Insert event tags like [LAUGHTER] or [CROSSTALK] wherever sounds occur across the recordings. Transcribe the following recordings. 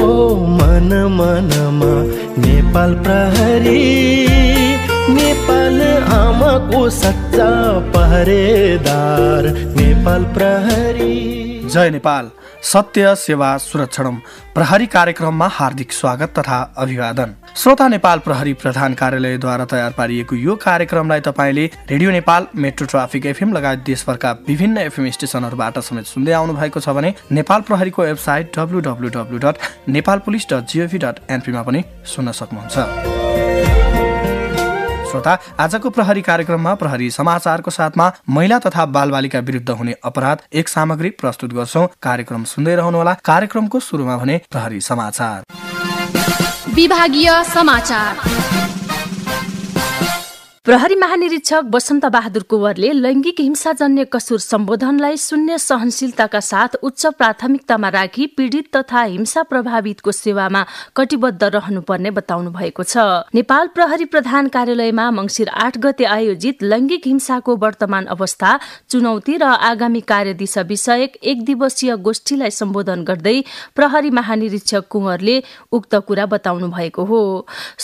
को मन मनमा नेपाल प्रहरी नेपाल आमाको सच्चा पहरेदार नेपाल प्रहरी जय नेपाल सत्य सेवा सुरक्षणम प्रहरी कार्यक्रममा हार्दिक स्वागत तथा अभिवादन श्रोता नेपाल प्रहरी प्रधान कार्यालयद्वारा तयार पारिएको यो कार्यक्रमलाई तपाईँले radio Nepal metro traffic FM लगायत देशभरका विभिन्न एफएम स्टेसनहरूबाट समेत सुन्दै आउनु भएको छ भने नेपाल प्रहरीको website W W W dot Nepal police dot gov dot एनपीमा पनि सुन्न सक्नुहुन्छ श्रोता आजको प्रहरी कार्यक्रममा प्रहरी समाचारको साथमा महिला तथा बालबालिका विरुद्ध हुने अपराध एक सामग्री प्रस्तुत गर्छौ कार्यक्रम सुन्दै रहनुहोला कार्यक्रमको सुरुमा भने प्रहरी समाचार विभागीय समाचार प्रहरी महानिरीक्षक वसन्त बहादुर कुवरले लैङ्गिक हिंसाजन्य कसुर सम्बोधनलाई शून्य सहनशीलताका साथ उच्च प्राथमिकतामा राखी पीड़ित तथा हिंसा प्रभावितको सेवामा कटिबद्ध रहनुपर्ने बताउनु भएको छ नेपाल प्रहरी प्रधान कार्यालयमा मंगिर आठ गते आयोजित लैङ्गिक हिंसाको वर्तमान अवस्था चुनौती र आगामी कार्यदिशा विषयक एक दिवसीय गोष्ठीलाई सम्बोधन गर्दै प्रहरी महानिरीक्षक कुवरले उक्त कुरा बताउनु भएको हो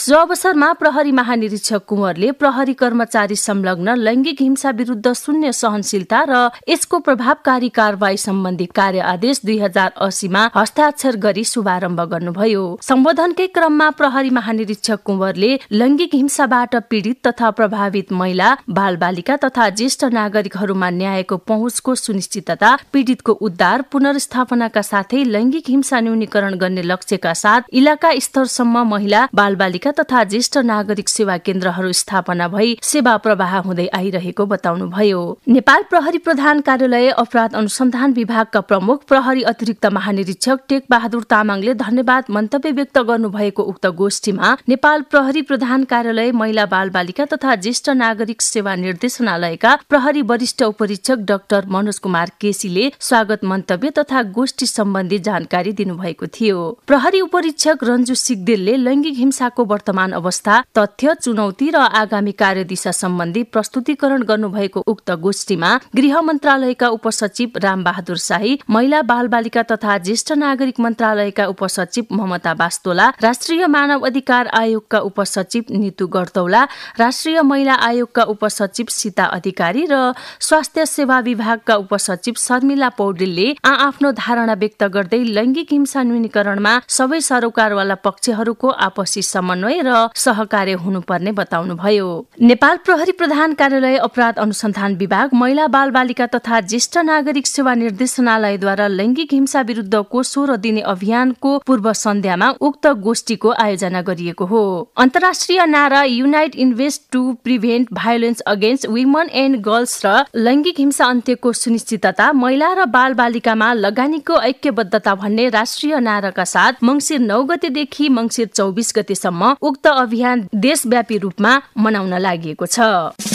सो अवसरमा प्रहरी महानिरीक्षक कुवरले प्रहरी कर्मचारी संलग्न लैंगिक हिंसा विरुद्ध शून्य सहनशीलता र यसको प्रभावकारी कारवाही सम्बन्धी कार्य आदेश दुई हजार असीमा हस्ताक्षर गरी शुभारम्भ गर्नुभयो सम्बोधनकै क्रममा प्रहरी महानिरीक्षक कुँवरले लैंगिक हिंसाबाट पीड़ित तथा प्रभावित महिला बाल बालिका तथा ज्येष्ठ नागरिकहरूमा न्यायको पहुँचको सुनिश्चितता पीड़ितको उद्धार पुनर्स्थापनाका साथै लैंगिक हिंसा न्यूनीकरण गर्ने लक्ष्यका साथ इलाका स्तरसम्म महिला बालबालिका तथा ज्येष्ठ नागरिक सेवा केन्द्रहरू स्थापना भई सेवा प्रवाह हुँदै आइरहेको बताउनुभयो नेपाल प्रहरी प्रधान कार्यालय अपराध अनुसन्धान विभागका प्रमुख प्रहरी अतिरिक्त महानिरीक्षक टेक बहादुर तामाङले धन्यवाद मन्तव्य व्यक्त गर्नुभएको उक्त गोष्ठीमा नेपाल प्रहरी प्रधान कार्यालय महिला बाल बालिका तथा ज्येष्ठ नागरिक सेवा निर्देशनालयका प्रहरी वरिष्ठ उपरीक्षक डाक्टर मनोज कुमार केसीले स्वागत मन्तव्य तथा गोष्ठी सम्बन्धी जानकारी दिनुभएको थियो प्रहरी उपरीक्षक रञ्जु सिगदेलले लैङ्गिक हिंसाको वर्तमान अवस्था तथ्य चुनौती र आगामी कार्यदिशा सम्बन्धी प्रस्तुतिकरण गर्नुभएको उक्त गोष्ठीमा गृह मन्त्रालयका उपसचिव रामबहादुर शाही महिला बालबालिका तथा ज्येष्ठ नागरिक मन्त्रालयका उपसचिव ममता बास्तोला राष्ट्रिय मानव अधिकार आयोगका उपसचिव नितु गर्तौला राष्ट्रिय महिला आयोगका उपसचिव सीता अधिकारी र स्वास्थ्य सेवा विभागका उपसचिव शर्मिला पौडेलले आ आफ्नो धारणा व्यक्त गर्दै लैङ्गिक हिंसा न्यूनीकरणमा सबै सरोकारवाला पक्षहरूको आपसी समन्वय र सहकार्य हुनुपर्ने बताउनुभयो नेपाल प्रहरी प्रधान कार्यालय अपराध अनुसन्धान विभाग महिला बाल बालिका तथा ज्येष्ठ नागरिक सेवा निर्देशनालयद्वारा लैङ्गिक हिंसा विरुद्धको सोह्र दिने अभियानको पूर्व सन्ध्यामा उक्त गोष्ठीको आयोजना गरिएको हो अन्तर्राष्ट्रिय नारा unite invest to prevent violence against women and girls र लैङ्गिक हिंसा अन्त्यको सुनिश्चितता महिला र बाल बालिकामा लगानीको ऐक्यबद्धता भन्ने राष्ट्रिय नाराका साथ मङ्सिर नौ गतेदेखि मङ्सिर चौबिस गतेसम्म उक्त अभियान देशव्यापी रूपमा मनाउन लागेको छ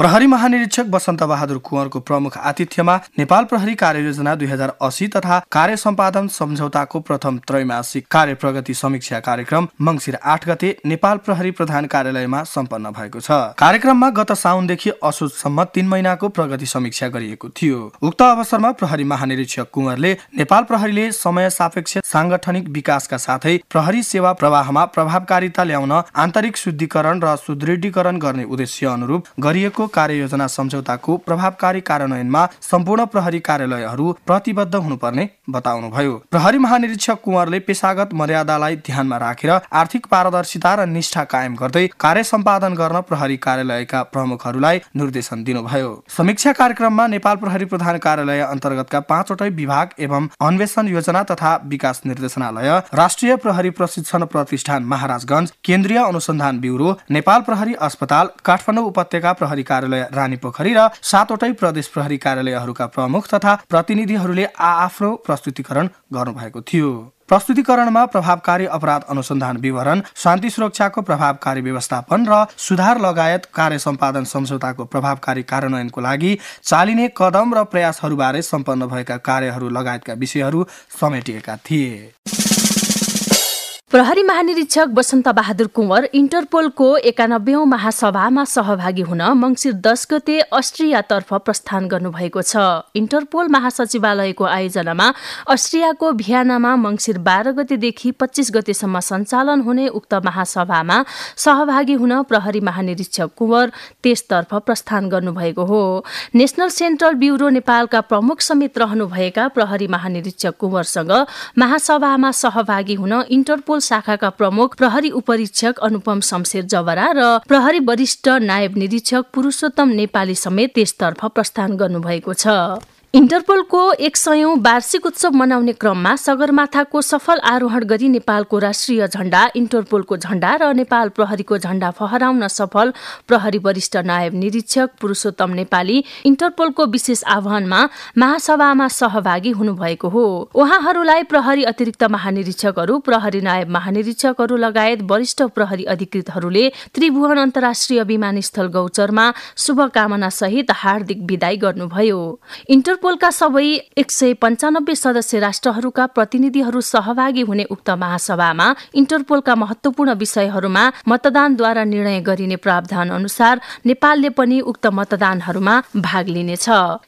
प्रहरी महानिरीक्षक वसन्त बहादुर कुँवरको प्रमुख आतिथ्यमा नेपाल प्रहरी कार्ययोजना दुई हजार असी तथा कार्य सम्पादन सम्झौताको प्रथम त्रैमासिक कार्य प्रगति समीक्षा कार्यक्रम मङ्सिर आठ गते नेपाल प्रहरी प्रधान कार्यालयमा सम्पन्न भएको छ कार्यक्रममा गत साउनदेखि असोजसम्म तीन महिनाको प्रगति समीक्षा गरिएको थियो उक्त अवसरमा प्रहरी महानिरीक्षक कुँवरले नेपाल प्रहरीले समय सापेक्ष साङ्गठनिक विकासका साथै प्रहरी सेवा प्रवाहमा प्रभावकारिता ल्याउन आन्तरिक शुद्धिकरण र सुदृढीकरण गर्ने उद्देश्य अनुरूप गरिएको कार्ययोजना सम्झौताको प्रभावकारी कार्यान्वयनमा सम्पूर्ण प्रहरी कार्यालयहरू प्रतिबद्ध हुनुपर्ने बताउनुभयो प्रहरी महानिरीक्षक कुँवरले पेसागत मर्यादालाई ध्यानमा राखेर आर्थिक पारदर्शिता र निष्ठा कायम गर्दै कार्य सम्पादन गर्न प्रहरी कार्यालयका प्रमुखहरूलाई निर्देशन दिनुभयो समीक्षा कार्यक्रममा नेपाल प्रहरी प्रधान कार्यालय अन्तर्गतका पाँचवटै विभाग एवं अन्वेषण योजना तथा विकास निर्देशनालय राष्ट्रिय प्रहरी प्रशिक्षण प्रतिष्ठान महाराजगञ्ज केन्द्रीय अनुसन्धान ब्युरो नेपाल प्रहरी अस्पताल काठमाडौँ उपत्यका प्रहरी कार्यालय रानी पोखरी र सातवटै प्रदेश प्रहरी कार्यालयहरूका प्रमुख तथा प्रतिनिधिहरूले आ आआफ्नो प्रस्तुतिकरण गर्नुभएको थियो प्रस्तुतिकरणमा प्रभावकारी अपराध अनुसन्धान विवरण शान्ति सुरक्षाको प्रभावकारी व्यवस्थापन र सुधार लगायत कार्य सम्पादन सम्झौताको प्रभावकारी कार्यान्वयनको लागि चालिने कदम र प्रयासहरूबारे सम्पन्न भएका कार्यहरू लगायतका विषयहरू समेटिएका थिए प्रहरी महानिरीक्षक वसन्त बहादुर कुँवर इन्टरपोलको एकानब्बेौं महासभामा सहभागी हुन मङ्सिर दस गते अस्ट्रियातर्फ प्रस्थान गर्नुभएको छ इन्टरपोल महासचिवालयको आयोजनामा अस्ट्रियाको भियानामा मङ्सिर बाह्र गतेदेखि पच्चिस गतेसम्म सञ्चालन हुने उक्त महासभामा सहभागी हुन प्रहरी महानिरीक्षक कुँवर त्यसतर्फ प्रस्थान गर्नुभएको हो नेसनल सेन्ट्रल ब्युरो नेपालका प्रमुख समेत रहनुभएका प्रहरी महानिरीक्षक कुँवरसँग महासभामा सहभागी हुन इन्टरपोल शाखाका प्रमुख प्रहरी उपरीक्षक अनुपम शमशेर जवरा र प्रहरी वरिष्ठ नायब निरीक्षक पुरुषोत्तम नेपाली समेत त्यसतर्फ प्रस्थान गर्नुभएको छ इन्टरपोलको एक सयौं वार्षिक उत्सव मनाउने क्रममा सगरमाथाको सफल आरोहण गरी नेपालको राष्ट्रिय झण्डा इन्टरपोलको झण्डा र नेपाल प्रहरीको झण्डा फहराउन सफल प्रहरी वरिष्ठ नायब निरीक्षक पुरूषोत्तम नेपाली इन्टरपोलको विशेष आह्वानमा महासभामा सहभागी हुनुभएको हो उहाँहरूलाई प्रहरी अतिरिक्त महानिरीक्षकहरू प्रहरी नायब महानिरीक्षकहरू लगायत वरिष्ठ प्रहरी अधिकृतहरूले त्रिभुवन अन्तर्राष्ट्रिय विमानस्थल गौचरमा शुभकामना सहित हार्दिक विदाई गर्नुभयो इन्टरपोल गोलका सबै एक सय पञ्चानब्बे सदस्य राष्ट्रहरूका प्रतिनिधिहरू सहभागी हुने उक्त महासभामा इन्टरपोलका महत्वपूर्ण विषयहरूमा मतदानद्वारा निर्णय गरिने प्रावधान अनुसार नेपालले पनि उक्त मतदानहरूमा भाग लिनेछ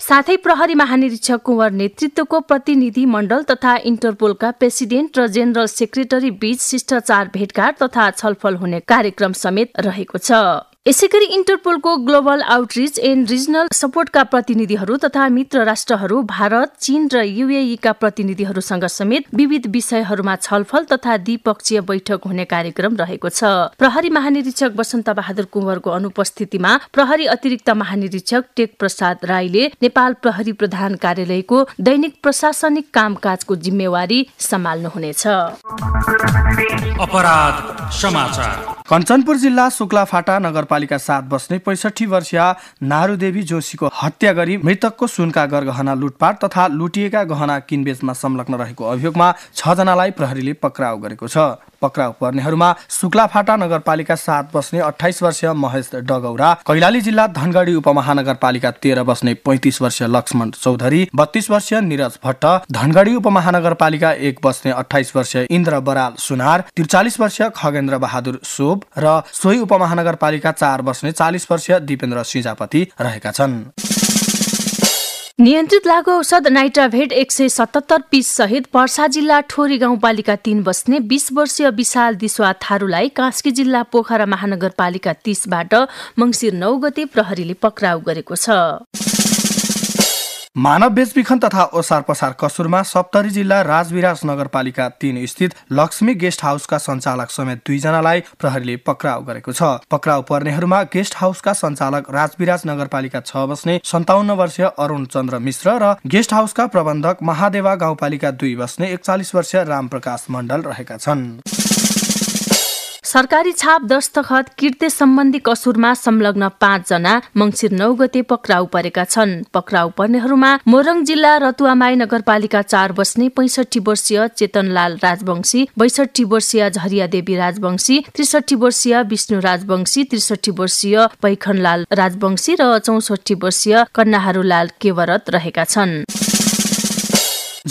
साथै प्रहरी महानिरीक्षक कुँवर नेतृत्वको प्रतिनिधि मण्डल तथा इन्टरपोलका प्रेसिडेन्ट र जेनरल सेक्रेटरी बीच शिष्टाचार भेटघाट तथा छलफल हुने कार्यक्रम समेत रहेको छ यसै गरी इन्टरपोलको ग्लोबल आउटरिच एन्ड रिजनल सपोर्टका प्रतिनिधिहरू तथा मित्र राष्ट्रहरू भारत चीन र का प्रतिनिधिहरूसँग समेत विविध विषयहरूमा छलफल तथा द्विपक्षीय बैठक हुने कार्यक्रम रहेको छ प्रहरी महानिरीक्षक वसन्त बहादुर कुँवरको अनुपस्थितिमा प्रहरी अतिरिक्त महानिरीक्षक टेक प्रसाद राईले नेपाल प्रहरी प्रधान कार्यालयको दैनिक प्रशासनिक कामकाजको जिम्मेवारी सम्हाल्नुहुनेछ कञ्चनपुर जिल्ला शुक्लाफाटा नगर नगरपालिका साथ बस्ने पैँसठी वर्षीय नारूदेवी जोशीको हत्या गरी मृतकको सुनका गरगहना लुटपाट तथा लुटिएका गहना किनबेचमा संलग्न रहेको अभियोगमा छजनालाई प्रहरीले पक्राउ गरेको छ पक्राउ पर्नेहरूमा शुक्लाफाटा नगरपालिका सात बस्ने अठाइस वर्षीय महेश डगौरा कैलाली जिल्ला धनगढी उपमहानगरपालिका तेह्र बस्ने पैँतिस वर्षीय लक्ष्मण चौधरी बत्तीस वर्षीय निरज भट्ट धनगढी उपमहानगरपालिका एक बस्ने अठाइस वर्षीय इन्द्र बराल सुनार त्रिचालिस वर्षीय खगेन्द्र बहादुर सोप र सोही उपमहानगरपालिका चार बस्ने चालिस वर्षीय दिपेन्द्र सिजापति रहेका छन् नियन्त्रित लागु औषध नाइट्राभेट एक सय सतहत्तर पिससहित पर्सा जिल्ला ठोरी गाउँपालिका तीन बस्ने बीस वर्षीय विशाल दिसवा थारूलाई कास्की जिल्ला पोखरा महानगरपालिका तीसबाट मङ्सिर नौ गते प्रहरीले पक्राउ गरेको छ मानव बेचबिखन तथा ओसार पसार कसुरमा सप्तरी जिल्ला राजविराज नगरपालिका तीन स्थित लक्ष्मी गेस्ट हाउसका सञ्चालक समेत दुईजनालाई प्रहरीले पक्राउ गरेको छ पक्राउ पर्नेहरूमा गेस्ट हाउसका सञ्चालक राजविराज नगरपालिका छ बस्ने सन्ताउन्न वर्षीय अरुण चन्द्र मिश्र र गेस्ट हाउसका प्रबन्धक महादेवा गाउँपालिका दुई बस्ने एकचालिस वर्षीय रामप्रकाश मण्डल रहेका छन् सरकारी छाप दस्तखत किर्ते सम्बन्धी कसुरमा संलग्न पाँचजना मङ्सिर नौ गते पक्राउ परेका छन् पक्राउ पर्नेहरूमा मोरङ जिल्ला रतुवामाई नगरपालिका चार बस्ने पैसठी वर्षीय चेतनलाल राजवंशी बैसठी वर्षीय झरियादेवी राजवंशी त्रिसठी वर्षीय विष्णु राजवंशी त्रिसठी वर्षीय पैखनलाल राजवंशी र चौसठी वर्षीय कन्नाहरूलाल केवरत रहेका छन्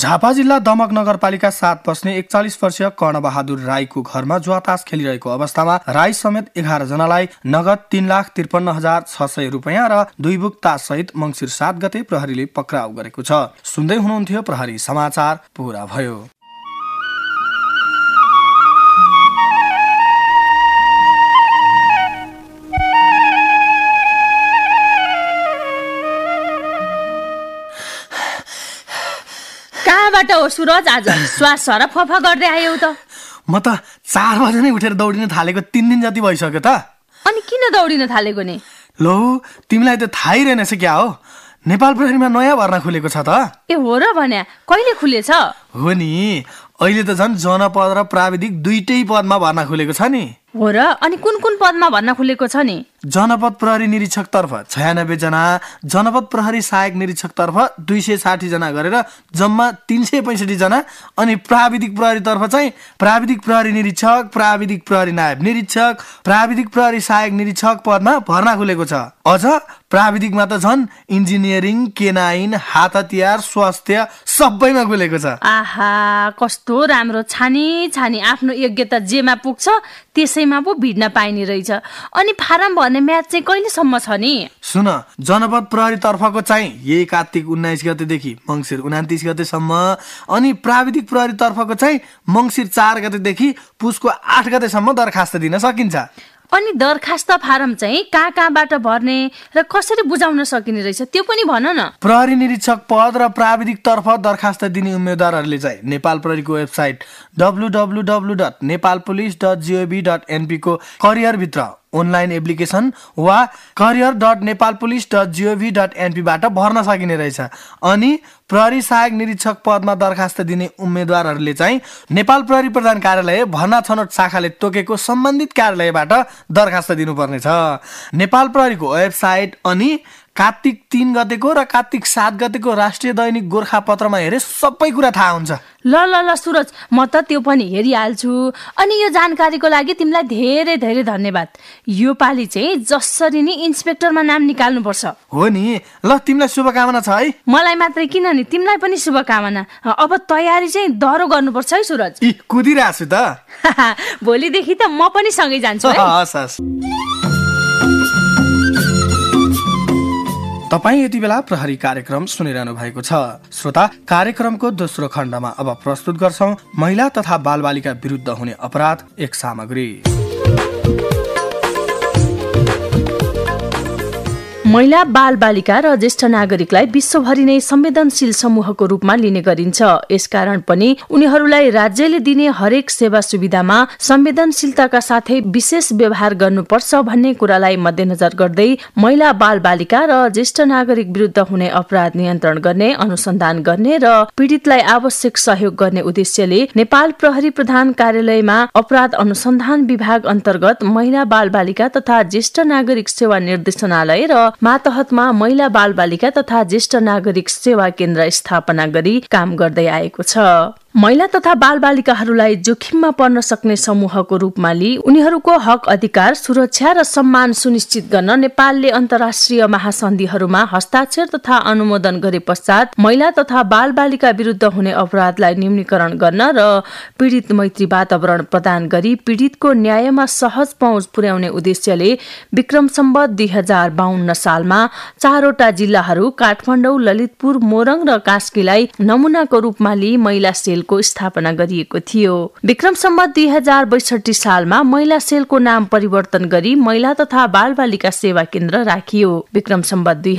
झापा जिल्ला दमक नगरपालिका सात बस्ने एकचालिस वर्षीय कर्णबहादुर राईको घरमा जुवातास खेलिरहेको अवस्थामा राई समेत एघार जनालाई नगद तीन लाख त्रिपन्न हजार छ सय रुपियाँ र दुई बुक्ता सहित मङ्सिर सात गते प्रहरीले पक्राउ गरेको छ सुन्दै हुनुहुन्थ्यो प्रहरी समाचार पुरा भयो कहाँबाट हो सुरज आज श्वास र फफा गर्दै आयौ त म त चार बजे नै उठेर दौडिन थालेको तिन दिन जति भइसक्यो त अनि किन दौडिन थालेको नि लो तिमीलाई त थाहै रहेनछ क्या हो नेपाल प्रहरीमा नयाँ भर्ना खुलेको छ त ए हो र भन्या कहिले खुलेछ हो नि अहिले त झन् जनपद र प्राविधिक दुइटै पदमा भर्ना खुलेको छ नि हो र अनि कुन कुन पदमा भन्न खुलेको छ नि जनपद प्रहरी निरीक्षक तर्फ छयानब्बे जना जनपद प्रहरी सहायक निरीक्षकतर्फ दुई सय साठी जना गरेर जम्मा तिन सय पैँसठी जना अनि प्राविधिक प्रहरी तर्फ चाहिँ प्राविधिक प्रहरी निरीक्षक प्राविधिक प्रहरी नायब निरीक्षक प्राविधिक प्रहरी सहायक निरीक्षक पदमा भर्ना खुलेको छ अझ प्राविधिकमा त झन् इन्जिनियरिङ केनाइन हात हतियार स्वास्थ्य सबैमा खुलेको छ आहा कस्तो राम्रो छानी छानी आफ्नो योग्यता जेमा पुग्छ त्यसैमा पो भिड्न पाइने रहेछ अनि फारम भन्ने म्याच चाहिँ कहिलेसम्म छ नि सुन जनपद प्रहरी तर्फको चाहिँ यही कार्तिक उन्नाइस गतेदेखि मङ्सिर उनातिस गतेसम्म अनि प्राविधिक प्रहरी तर्फको चाहिँ मङ्सिर चार गतेदेखि पुसको आठ गतेसम्म दरखास्त दिन सकिन्छ अनि दरखास्त फारम चाहिँ कहाँ कहाँबाट भर्ने र कसरी बुझाउन सकिने रहेछ त्यो पनि भन न प्रहरी निरीक्षक पद र प्राविधिक तर्फ दरखास्त दिने उम्मेद्वारहरूले चाहिँ नेपाल प्रहरीको website W W W dot Nepal police dot gov dot एनपीको करियरभित्र अनलाइन एप्लिकेसन वा career dot Nepal police dot gov dot एनपीबाट भर्न सकिने रहेछ अनि प्रहरी सहायक निरीक्षक पदमा दरखास्त दिने उम्मेद्वारहरूले चाहिँ नेपाल प्रहरी प्रधान कार्यालय भर्ना छनौट शाखाले तोकेको सम्बन्धित कार्यालयबाट दरखास्त दिनुपर्नेछ नेपाल प्रहरीको वेबसाइट अनि कार्तिक तिन गतेको र कार्तिक सात गतेको राष्ट्रिय दैनिक पत्रमा हेरे सबै कुरा थाहा हुन्छ ल ल ल सुरज म त त्यो पनि हेरिहाल्छु अनि यो जानकारीको लागि तिमीलाई धेरै धेरै धन्यवाद यो पालि चाहिँ जसरी नै इन्सपेक्टरमा नाम निकाल्नुपर्छ हो नि ल तिमीलाई शुभकामना छ है मलाई मात्रै किन नि तिमीलाई पनि शुभकामना अब तयारी चाहिँ दह्रो गर्नुपर्छ है सुरज कुदिरहेको छु त [LAUGHS] भोलिदेखि त म पनि सँगै जान्छु हस् हस् तपाईँ यति बेला प्रहरी कार्यक्रम सुनिरहनु भएको छ श्रोता कार्यक्रमको दोस्रो खण्डमा अब प्रस्तुत गर्छौ महिला तथा बालबालिका विरुद्ध हुने अपराध एक सामग्री महिला बाल बालिका र ज्येष्ठ नागरिकलाई विश्वभरि नै संवेदनशील समूहको रूपमा लिने गरिन्छ यसकारण पनि उनीहरूलाई राज्यले दिने हरेक सेवा सुविधामा संवेदनशीलताका साथै विशेष व्यवहार गर्नुपर्छ भन्ने कुरालाई मध्यनजर गर्दै महिला बाल बालिका र ज्येष्ठ नागरिक विरुद्ध हुने अपराध नियन्त्रण गर्ने अनुसन्धान गर्ने र पीड़ितलाई आवश्यक सहयोग गर्ने उद्देश्यले नेपाल प्रहरी प्रधान कार्यालयमा अपराध अनुसन्धान विभाग अन्तर्गत महिला बाल बालिका तथा ज्येष्ठ नागरिक सेवा निर्देशनालय र मातहतमा महिला बालबालिका तथा ज्येष्ठ नागरिक सेवा केन्द्र स्थापना गरी काम गर्दै आएको छ महिला तथा बालबालिकाहरूलाई जोखिममा पर्न सक्ने समूहको रूपमा लिई उनीहरूको हक अधिकार सुरक्षा र सम्मान सुनिश्चित गर्न नेपालले अन्तर्राष्ट्रिय महासन्धिहरूमा हस्ताक्षर तथा अनुमोदन गरे पश्चात महिला तथा बालबालिका विरुद्ध हुने अपराधलाई न्यूनीकरण गर्न र पीडित मैत्री वातावरण प्रदान गरी पीडितको न्यायमा सहज पहुँच पुर्याउने उद्देश्यले विक्रम सम्बत दुई हजार बाहन्न सालमा चारवटा जिल्लाहरू काठमाडौँ ललितपुर मोरङ र कास्कीलाई नमुनाको रूपमा लिई महिला सेल सेलको स्थापना गरिएको थियो विक्रम सम्बत दुई हजार बैसठी सालमा महिला सेलको नाम परिवर्तन गरी महिला तथा बाल बालिका सेवा केन्द्र राखियो विक्रम सम्बत दुई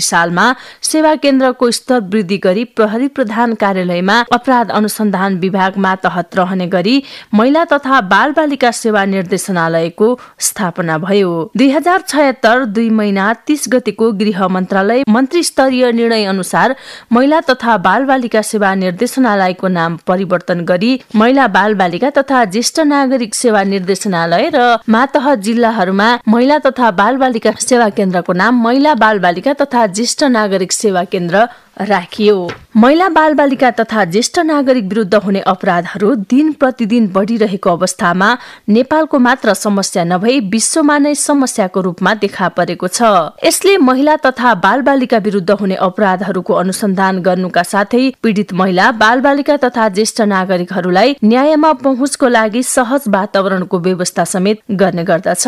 सालमा सेवा केन्द्रको स्तर वृद्धि गरी प्रहरी प्रधान कार्यालयमा अपराध अनुसन्धान विभागमा तहत रहने गरी महिला तथा बाल बालिका सेवा निर्देशनालयको स्थापना भयो दुई हजार छयत्तर दुई महिना तीस गतिको गृह मन्त्रालय मन्त्री स्तरीय निर्णय अनुसार महिला तथा बाल बालिका सेवा निर्देशनालय निकायको नाम परिवर्तन गरी महिला बाल बालिका तथा ज्येष्ठ नागरिक सेवा निर्देशनालय र मातह जिल्लाहरूमा महिला तथा बाल बालिका सेवा केन्द्रको नाम महिला बाल बालिका तथा ज्येष्ठ नागरिक सेवा केन्द्र राखियो महिला बालबालिका तथा ज्येष्ठ नागरिक विरुद्ध हुने अपराधहरू दिन प्रतिदिन बढ़िरहेको अवस्थामा नेपालको मात्र समस्या नभई विश्वमा नै समस्याको रूपमा देखा परेको छ यसले महिला तथा बालबालिका विरुद्ध हुने अपराधहरूको अनुसन्धान गर्नुका साथै पीड़ित महिला बालबालिका तथा ज्येष्ठ नागरिकहरूलाई न्यायमा पहुँचको लागि सहज वातावरणको व्यवस्था समेत गर्ने गर्दछ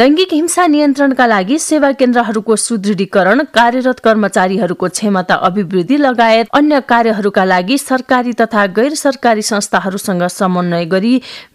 लैंगिक हिंसा नियन्त्रणका लागि सेवा केन्द्रहरूको सुदृढीकरण कार्यरत कर्मचारीहरूको क्षमता अभिवृद्धि वृद्धि लगायत अन्य कार्यहरूका लागि सरकारी तथा गैर सरकारी संस्थाहरूसँग समन्वय गरी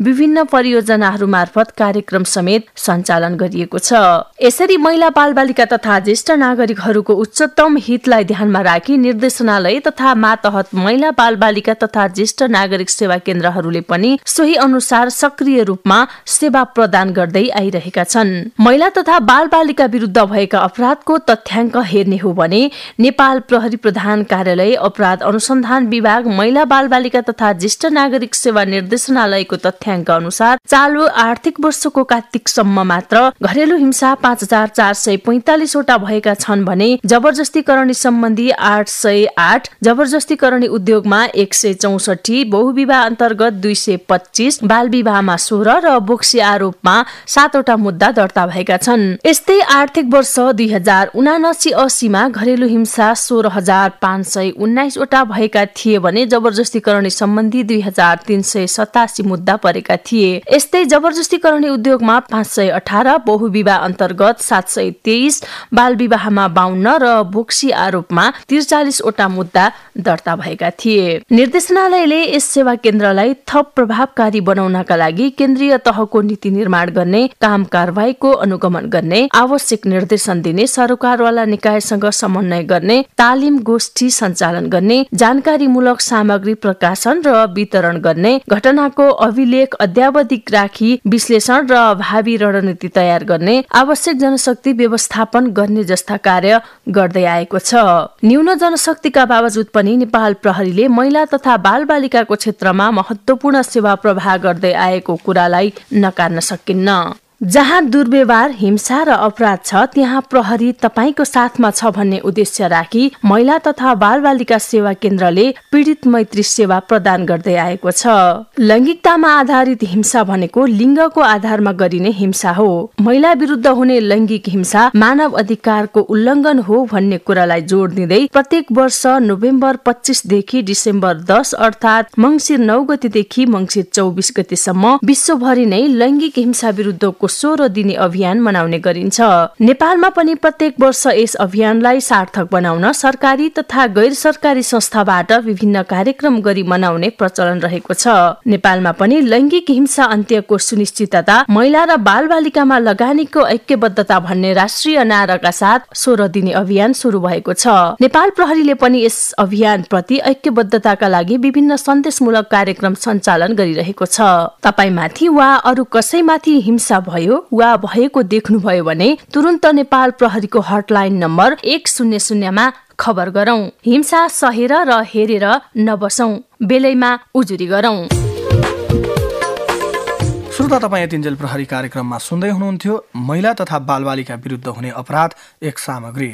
विभिन्न परियोजनाहरू मार्फत कार्यक्रम समेत सञ्चालन गरिएको छ यसरी महिला बालबालिका तथा ज्येष्ठ नागरिकहरूको उच्चतम हितलाई ध्यानमा राखी निर्देशनालय तथा मातहत महिला बालबालिका तथा ज्येष्ठ नागरिक सेवा केन्द्रहरूले पनि सोही अनुसार सक्रिय रूपमा सेवा प्रदान गर्दै आइरहेका छन् महिला तथा बालबालिका विरुद्ध भएका अपराधको तथ्याङ्क हेर्ने हो भने नेपाल प्रहरी प्रधान प्रधान कार्यालय अपराध अनुसन्धान विभाग महिला बाल बालिका तथा ज्येष्ठ नागरिक सेवा निर्देशनालयको तथ्याङ्क अनुसार चालु आर्थिक वर्षको कात्तिकसम्म मात्र घरेलु हिंसा पाँच हजार चार सय पैतालिसवटा भएका छन् भने जबरजस्ती करणी सम्बन्धी आठ सय आठ जबरजस्ती उद्योगमा एक सय चौसठी बहुविवाह अन्तर्गत दुई सय पच्चिस बाल विवाहमा सोह्र र बोक्सी आरोपमा सातवटा मुद्दा दर्ता भएका छन् यस्तै आर्थिक वर्ष दुई हजार उनासी असीमा घरेलु हिंसा सोह्र हजार पाँच सय उन्नाइसवटा भएका थिए भने जबरजस्तीकरण सम्बन्धी दुई हजार तिन सय सतासी मुद्दा परेका थिए यस्तै जबरजस्तीकरण उद्योगमा पाँच सय अठार बहुविवाह अन्तर्गत सात सय तेइस बाल विवाहमा बाहन्न र बोक्सी आरोपमा त्रिचालिसवटा मुद्दा दर्ता भएका थिए निर्देशनालयले यस सेवा केन्द्रलाई थप प्रभावकारी बनाउनका लागि केन्द्रीय तहको नीति निर्माण गर्ने काम कारवाहीको अनुगमन गर्ने आवश्यक निर्देशन दिने सरकारवाला निकायसँग समन्वय गर्ने तालिम गोष गोष्ठी सञ्चालन गर्ने जानकारीमूलक सामग्री प्रकाशन र वितरण गर्ने घटनाको अभिलेख अध्यावधिक राखी विश्लेषण र भावी रणनीति तयार गर्ने आवश्यक जनशक्ति व्यवस्थापन गर्ने जस्ता कार्य गर्दै आएको छ न्यून जनशक्तिका बावजुद पनि नेपाल प्रहरीले महिला तथा बाल बालिकाको क्षेत्रमा महत्वपूर्ण सेवा प्रवाह गर्दै आएको कुरालाई नकार्न सकिन्न जहाँ दुर्व्यवहार हिंसा र अपराध छ त्यहाँ प्रहरी तपाईँको साथमा छ भन्ने उद्देश्य राखी महिला तथा बालबालिका सेवा केन्द्रले पीडित मैत्री सेवा प्रदान गर्दै आएको छ लैङ्गिकतामा आधारित हिंसा भनेको लिङ्गको आधारमा गरिने हिंसा हो महिला विरुद्ध हुने लैङ्गिक हिंसा मानव अधिकारको उल्लङ्घन हो भन्ने कुरालाई जोड दिँदै प्रत्येक वर्ष नोभेम्बर पच्चिसदेखि डिसेम्बर दस अर्थात् मङ्सिर नौ गतिदेखि मङ्सिर चौबिस गतिसम्म विश्वभरि नै लैङ्गिक हिंसा विरुद्धको रोगको सोह्र दिने अभियान मनाउने गरिन्छ नेपालमा पनि प्रत्येक वर्ष यस अभियानलाई सार्थक बनाउन सरकारी तथा गैर सरकारी संस्थाबाट विभिन्न कार्यक्रम गरी मनाउने प्रचलन रहेको छ नेपालमा पनि लैङ्गिक हिंसा अन्त्यको सुनिश्चितता महिला र बालबालिकामा लगानीको ऐक्यबद्धता भन्ने राष्ट्रिय नाराका साथ सोह्र दिने अभियान सुरु भएको छ नेपाल प्रहरीले पनि यस अभियान प्रति ऐक्यबद्धताका लागि विभिन्न सन्देशमूलक कार्यक्रम सञ्चालन गरिरहेको छ तपाईँ माथि वा अरू कसैमाथि हिंसा गर्नुभयो वा भएको देख्नुभयो भने तुरन्त नेपाल प्रहरीको हटलाइन नम्बर एक शून्य शून्यमा खबर गरौं हिंसा सहेर र हेरेर नबसौ बेलैमा उजुरी गरौं श्रोता तपाईँ तिन्जेल प्रहरी कार्यक्रममा सुन्दै हुनुहुन्थ्यो महिला तथा बालबालिका विरुद्ध हुने अपराध एक सामग्री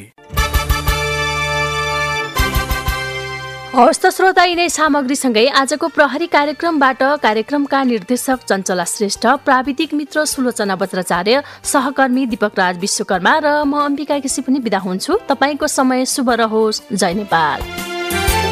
हस्त त श्रोता यिनै सामग्रीसँगै आजको प्रहरी कार्यक्रमबाट कार्यक्रमका निर्देशक चञ्चला श्रेष्ठ प्राविधिक मित्र सुलोचना वज्राचार्य सहकर्मी दीपक राज विश्वकर्मा र म अम्बिका केसी पनि बिदा हुन्छु तपाईँको समय शुभ रहोस् जय नेपाल